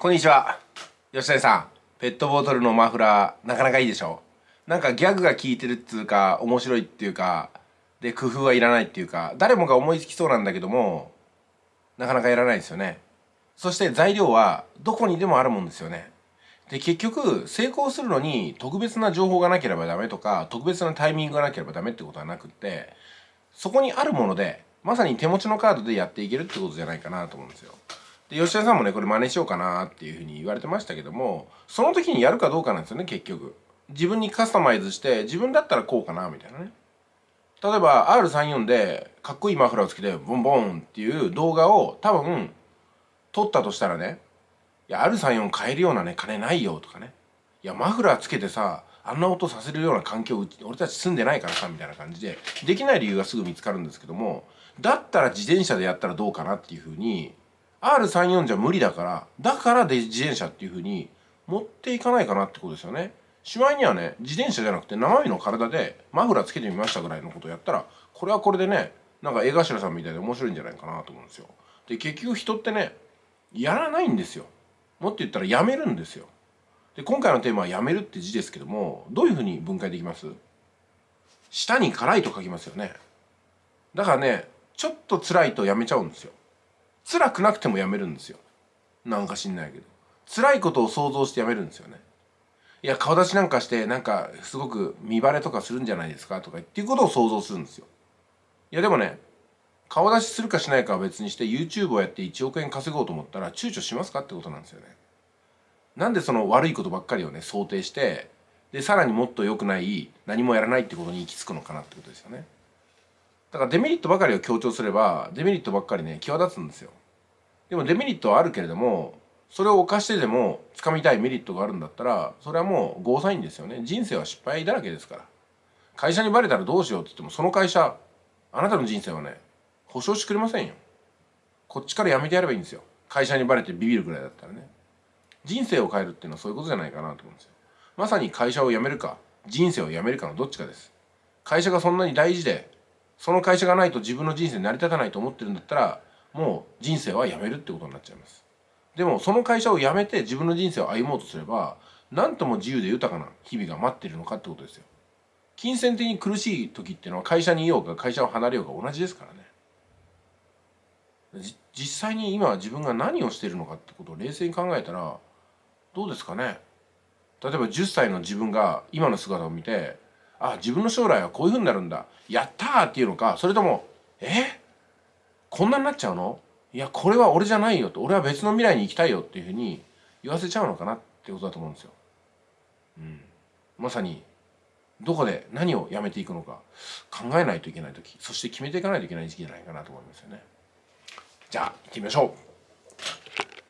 こんにちは吉田さんペットボトルのマフラーなかなかいいでしょなんかギャグが効いてるっつうか面白いっていうかで工夫はいらないっていうか誰もが思いつきそうなんだけどもなかなかやらないですよねそして材料はどこにでもあるもんですよねで結局成功するのに特別な情報がなければダメとか特別なタイミングがなければダメってことはなくってそこにあるものでまさに手持ちのカードでやっていけるってことじゃないかなと思うんですよで吉田さんもねこれ真似しようかなっていうふうに言われてましたけどもその時にやるかどうかなんですよね結局自分にカスタマイズして自分だったらこうかなみたいなね例えば R34 でかっこいいマフラーをつけてボンボンっていう動画を多分撮ったとしたらねいや R34 買えるようなね金ないよとかねいやマフラーつけてさあんな音させるような環境俺たち住んでないからさみたいな感じでできない理由がすぐ見つかるんですけどもだったら自転車でやったらどうかなっていうふうに R34 じゃ無理だからだからで自転車っていうふうに持っていかないかなってことですよねしまいにはね自転車じゃなくて生身の体でマフラーつけてみましたぐらいのことをやったらこれはこれでねなんか江頭さんみたいで面白いんじゃないかなと思うんですよで結局人ってねやらないんですよもっと言ったらやめるんですよで今回のテーマは「やめる」って字ですけどもどういうふうに分解できます下に辛いと書きますよねだからねちょっと辛いとやめちゃうんですよ辛くなくてもやめるんですよなんか知んないけど辛いことを想像してやめるんですよねいや顔出しなんかしてなんかすごく見バレとかするんじゃないですかとかっていうことを想像するんですよいやでもね顔出しするかしないかは別にして YouTube をやって1億円稼ごうと思ったら躊躇しますかってことなんですよねなんでその悪いことばっかりをね想定してでさらにもっと良くない何もやらないってことに行き着くのかなってことですよねだからデメリットばかりを強調すればデメリットばっかりね際立つんですよでもデメリットはあるけれどもそれを犯してでも掴みたいメリットがあるんだったらそれはもうゴーサインですよね人生は失敗だらけですから会社にバレたらどうしようって言ってもその会社あなたの人生はね保証してくれませんよこっちから辞めてやればいいんですよ会社にバレてビビるぐらいだったらね人生を変えるっていうのはそういうことじゃないかなと思うんですよまさに会社を辞めるか人生を辞めるかのどっちかです会社がそんなに大事でその会社がないと自分の人生成り立たないと思ってるんだったらもう人生はやめるってことになっちゃいますでもその会社を辞めて自分の人生を歩もうとすれば何とも自由で豊かな日々が待ってるのかってことですよ金銭的に苦しい時っていうのは会社にいようか会社を離れようが同じですからね実際に今自分が何をしてるのかってことを冷静に考えたらどうですかね例えば10歳の自分が今の姿を見てあ自分の将来はこういうふうになるんだやったーっていうのかそれともえっこんなになっちゃうのいやこれは俺じゃないよと俺は別の未来に行きたいよっていうふうに言わせちゃうのかなってことだと思うんですよ。うん、まさにどこで何をやめていくのか考えないといけない時そして決めていかないといけない時期じゃないかなと思いますよね。じゃあ行ってみましょう